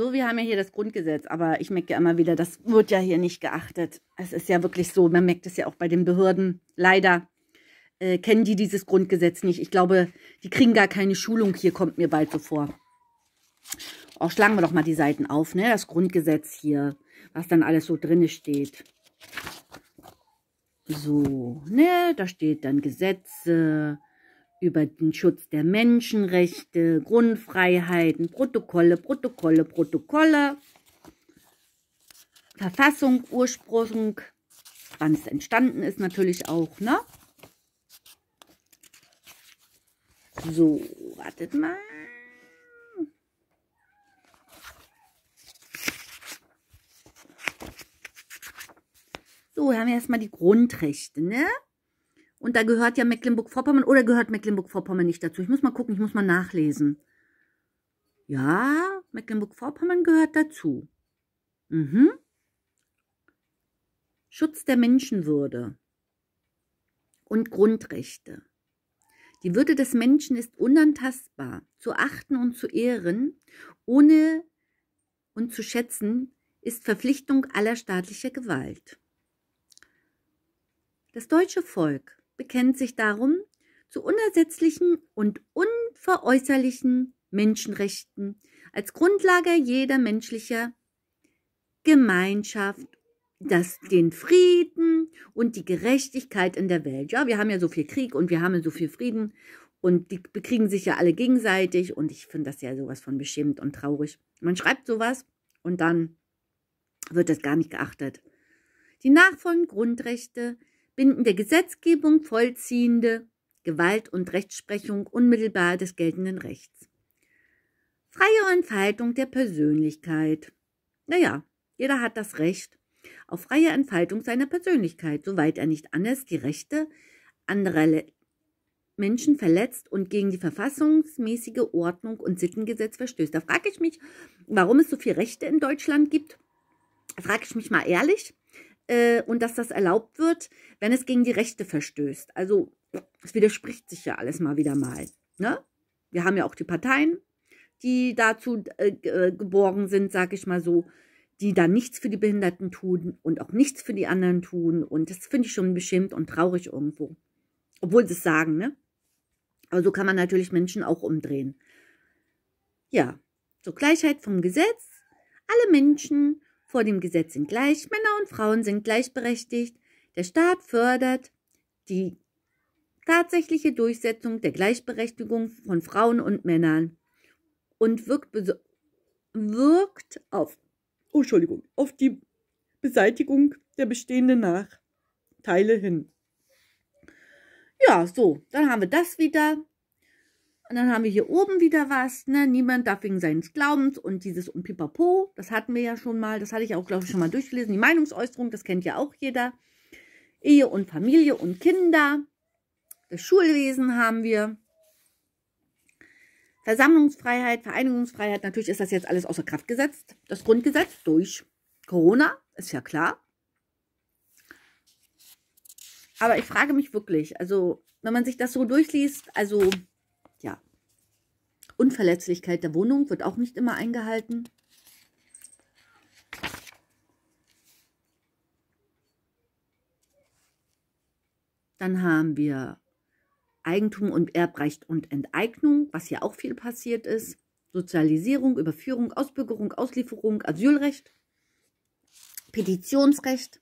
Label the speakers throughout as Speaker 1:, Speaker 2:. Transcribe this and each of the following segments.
Speaker 1: So, wir haben ja hier das Grundgesetz, aber ich merke ja immer wieder, das wird ja hier nicht geachtet. Es ist ja wirklich so, man merkt es ja auch bei den Behörden. Leider äh, kennen die dieses Grundgesetz nicht. Ich glaube, die kriegen gar keine Schulung hier, kommt mir bald so vor. Auch oh, schlagen wir doch mal die Seiten auf, ne? Das Grundgesetz hier, was dann alles so drinne steht. So, ne, da steht dann Gesetze, über den Schutz der Menschenrechte, Grundfreiheiten, Protokolle, Protokolle, Protokolle, Verfassung, Ursprung, wann es entstanden ist natürlich auch, ne? So, wartet mal. So, haben wir erstmal die Grundrechte, ne? Und da gehört ja Mecklenburg-Vorpommern oder gehört Mecklenburg-Vorpommern nicht dazu? Ich muss mal gucken, ich muss mal nachlesen. Ja, Mecklenburg-Vorpommern gehört dazu. Mhm. Schutz der Menschenwürde und Grundrechte. Die Würde des Menschen ist unantastbar, zu achten und zu ehren, ohne und zu schätzen, ist Verpflichtung aller staatlicher Gewalt. Das deutsche Volk bekennt sich darum zu unersetzlichen und unveräußerlichen Menschenrechten als Grundlage jeder menschlichen Gemeinschaft, das den Frieden und die Gerechtigkeit in der Welt. Ja, wir haben ja so viel Krieg und wir haben so viel Frieden und die bekriegen sich ja alle gegenseitig und ich finde das ja sowas von beschämend und traurig. Man schreibt sowas und dann wird das gar nicht geachtet. Die nachfolgenden Grundrechte bindende Gesetzgebung, vollziehende Gewalt und Rechtsprechung unmittelbar des geltenden Rechts. Freie Entfaltung der Persönlichkeit. Naja, jeder hat das Recht auf freie Entfaltung seiner Persönlichkeit, soweit er nicht anders die Rechte anderer Le Menschen verletzt und gegen die verfassungsmäßige Ordnung und Sittengesetz verstößt. Da frage ich mich, warum es so viele Rechte in Deutschland gibt. Frage ich mich mal ehrlich äh, und dass das erlaubt wird, wenn es gegen die Rechte verstößt. Also es widerspricht sich ja alles mal wieder mal. Ne? Wir haben ja auch die Parteien, die dazu äh, äh, geborgen sind, sag ich mal so, die da nichts für die Behinderten tun und auch nichts für die anderen tun. Und das finde ich schon beschämt und traurig irgendwo. Obwohl sie es sagen, ne? Aber so kann man natürlich Menschen auch umdrehen. Ja, zur Gleichheit vom Gesetz. Alle Menschen vor dem Gesetz sind gleich, Männer und Frauen sind gleichberechtigt. Der Staat fördert die tatsächliche Durchsetzung der Gleichberechtigung von Frauen und Männern und wirkt, wirkt auf, oh, Entschuldigung, auf die Beseitigung der bestehenden Nachteile hin. Ja, so, dann haben wir das wieder. Und dann haben wir hier oben wieder was, ne? Niemand darf wegen seines Glaubens und dieses und pipapo. Das hatten wir ja schon mal. Das hatte ich auch, glaube ich, schon mal durchgelesen. Die Meinungsäußerung, das kennt ja auch jeder. Ehe und Familie und Kinder. Das Schulwesen haben wir. Versammlungsfreiheit, Vereinigungsfreiheit. Natürlich ist das jetzt alles außer Kraft gesetzt. Das Grundgesetz durch Corona, ist ja klar. Aber ich frage mich wirklich, also wenn man sich das so durchliest, also Unverletzlichkeit der Wohnung wird auch nicht immer eingehalten. Dann haben wir Eigentum und Erbrecht und Enteignung, was hier auch viel passiert ist. Sozialisierung, Überführung, Ausbürgerung, Auslieferung, Asylrecht, Petitionsrecht,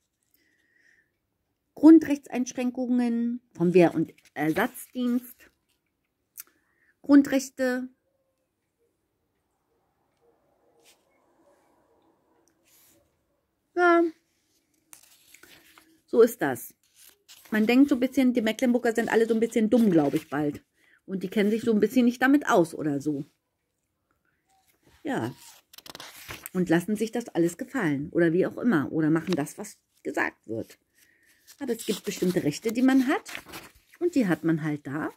Speaker 1: Grundrechtseinschränkungen vom Wehr- und Ersatzdienst, Grundrechte, So ist das. Man denkt so ein bisschen, die Mecklenburger sind alle so ein bisschen dumm, glaube ich, bald. Und die kennen sich so ein bisschen nicht damit aus oder so. Ja. Und lassen sich das alles gefallen oder wie auch immer. Oder machen das, was gesagt wird. Aber es gibt bestimmte Rechte, die man hat. Und die hat man halt da.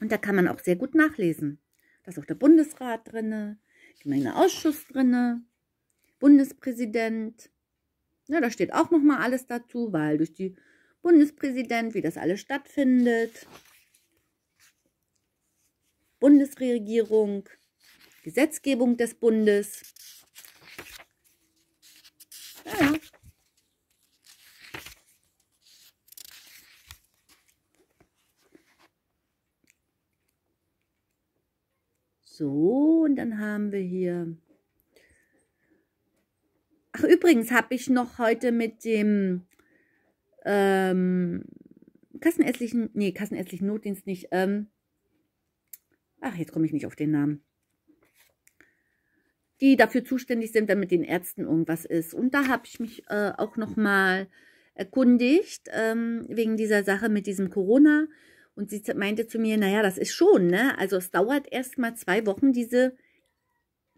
Speaker 1: Und da kann man auch sehr gut nachlesen. Da ist auch der Bundesrat drinne, Gemeindeausschuss drinne, Bundespräsident, ja, da steht auch nochmal alles dazu, weil durch die Bundespräsident, wie das alles stattfindet. Bundesregierung, Gesetzgebung des Bundes. Ja. So, und dann haben wir hier Übrigens habe ich noch heute mit dem ähm, kassenärztlichen, nee, kassenärztlichen Notdienst nicht. Ähm, ach, jetzt komme ich nicht auf den Namen. Die dafür zuständig sind, wenn mit den Ärzten irgendwas ist. Und da habe ich mich äh, auch nochmal erkundigt, ähm, wegen dieser Sache mit diesem Corona. Und sie meinte zu mir, naja, das ist schon, ne? Also es dauert erst mal zwei Wochen, diese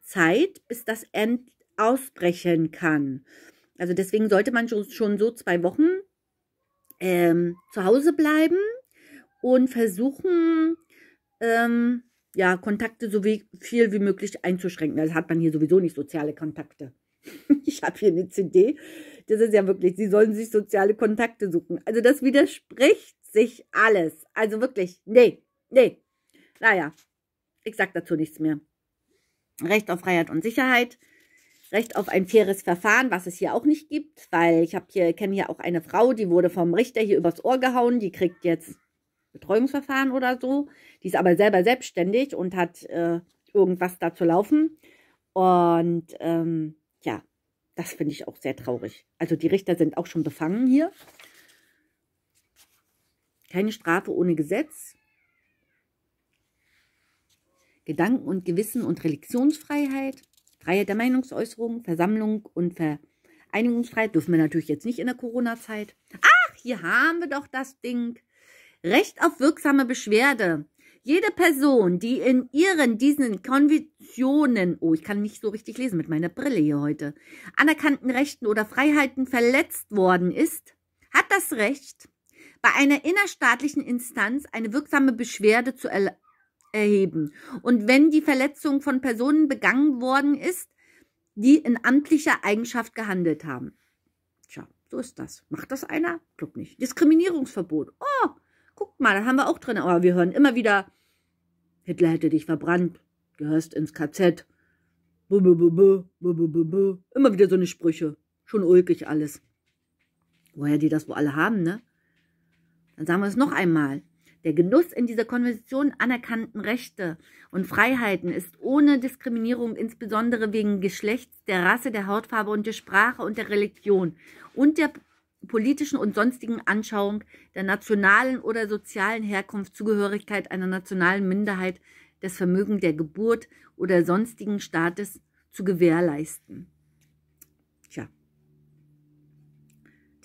Speaker 1: Zeit, bis das endlich ausbrechen kann. Also deswegen sollte man schon, so zwei Wochen ähm, zu Hause bleiben und versuchen, ähm, ja, Kontakte so wie, viel wie möglich einzuschränken. Das hat man hier sowieso nicht soziale Kontakte. ich habe hier eine CD. Das ist ja wirklich, sie sollen sich soziale Kontakte suchen. Also das widerspricht sich alles. Also wirklich, nee, nee. Naja, ich sag dazu nichts mehr. Recht auf Freiheit und Sicherheit. Recht auf ein faires Verfahren, was es hier auch nicht gibt, weil ich habe hier, kenne hier auch eine Frau, die wurde vom Richter hier übers Ohr gehauen, die kriegt jetzt Betreuungsverfahren oder so. Die ist aber selber selbstständig und hat äh, irgendwas da zu laufen. Und ähm, ja, das finde ich auch sehr traurig. Also die Richter sind auch schon befangen hier. Keine Strafe ohne Gesetz. Gedanken und Gewissen und Religionsfreiheit. Freiheit der Meinungsäußerung, Versammlung und Vereinigungsfreiheit dürfen wir natürlich jetzt nicht in der Corona-Zeit. Ach, hier haben wir doch das Ding. Recht auf wirksame Beschwerde. Jede Person, die in ihren diesen Konventionen, oh, ich kann nicht so richtig lesen mit meiner Brille hier heute, anerkannten Rechten oder Freiheiten verletzt worden ist, hat das Recht, bei einer innerstaatlichen Instanz eine wirksame Beschwerde zu er erheben. Und wenn die Verletzung von Personen begangen worden ist, die in amtlicher Eigenschaft gehandelt haben. Tja, so ist das. Macht das einer? Glaub nicht. Diskriminierungsverbot. Oh, guck mal, da haben wir auch drin. Aber wir hören immer wieder, Hitler hätte dich verbrannt, gehörst ins KZ. Buh, buh, buh, buh, buh, buh, buh. Immer wieder so eine Sprüche. Schon ulkig alles. Woher die das wohl alle haben, ne? Dann sagen wir es noch einmal. Der Genuss in dieser Konvention anerkannten Rechte und Freiheiten ist ohne Diskriminierung, insbesondere wegen Geschlechts, der Rasse, der Hautfarbe und der Sprache und der Religion und der politischen und sonstigen Anschauung der nationalen oder sozialen Herkunft, Zugehörigkeit einer nationalen Minderheit, das Vermögen der Geburt oder sonstigen Staates zu gewährleisten. Tja.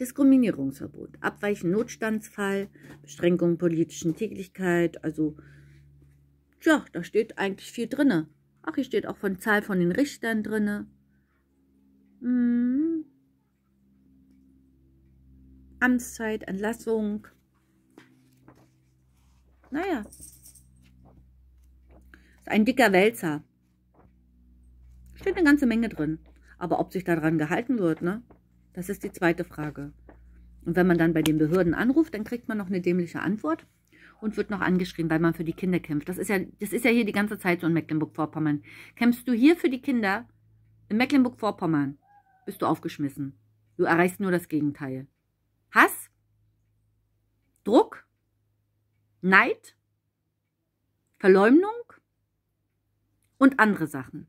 Speaker 1: Diskriminierungsverbot, Abweichen, Notstandsfall, Beschränkung politischen Tätigkeit, also tja, da steht eigentlich viel drinne. Ach, hier steht auch von Zahl von den Richtern drinne. Hm. Amtszeit, Entlassung. Naja. Ist ein dicker Wälzer. Steht eine ganze Menge drin. Aber ob sich daran gehalten wird, ne? Das ist die zweite Frage. Und wenn man dann bei den Behörden anruft, dann kriegt man noch eine dämliche Antwort und wird noch angeschrien, weil man für die Kinder kämpft. Das ist ja, das ist ja hier die ganze Zeit so in Mecklenburg-Vorpommern. Kämpfst du hier für die Kinder in Mecklenburg-Vorpommern, bist du aufgeschmissen. Du erreichst nur das Gegenteil. Hass, Druck, Neid, Verleumdung und andere Sachen.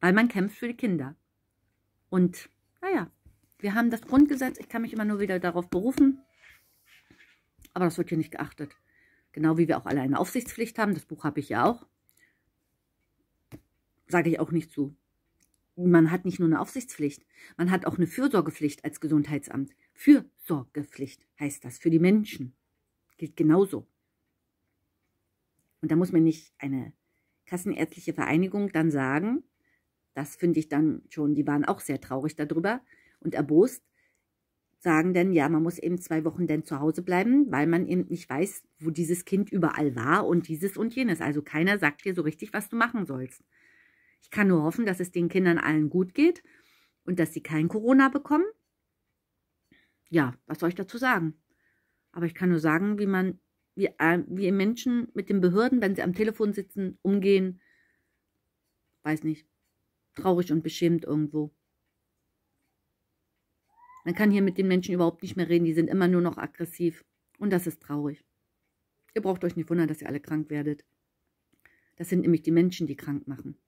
Speaker 1: Weil man kämpft für die Kinder. Und naja, ah wir haben das Grundgesetz, ich kann mich immer nur wieder darauf berufen, aber das wird hier nicht geachtet. Genau wie wir auch alle eine Aufsichtspflicht haben, das Buch habe ich ja auch. Sage ich auch nicht zu. Man hat nicht nur eine Aufsichtspflicht, man hat auch eine Fürsorgepflicht als Gesundheitsamt. Fürsorgepflicht heißt das für die Menschen. Gilt genauso. Und da muss mir nicht eine kassenärztliche Vereinigung dann sagen, das finde ich dann schon, die waren auch sehr traurig darüber und erbost, sagen denn, ja, man muss eben zwei Wochen denn zu Hause bleiben, weil man eben nicht weiß, wo dieses Kind überall war und dieses und jenes. Also keiner sagt dir so richtig, was du machen sollst. Ich kann nur hoffen, dass es den Kindern allen gut geht und dass sie kein Corona bekommen. Ja, was soll ich dazu sagen? Aber ich kann nur sagen, wie man, wie, äh, wie Menschen mit den Behörden, wenn sie am Telefon sitzen, umgehen. Weiß nicht traurig und beschämt irgendwo. Man kann hier mit den Menschen überhaupt nicht mehr reden, die sind immer nur noch aggressiv. Und das ist traurig. Ihr braucht euch nicht wundern, dass ihr alle krank werdet. Das sind nämlich die Menschen, die krank machen.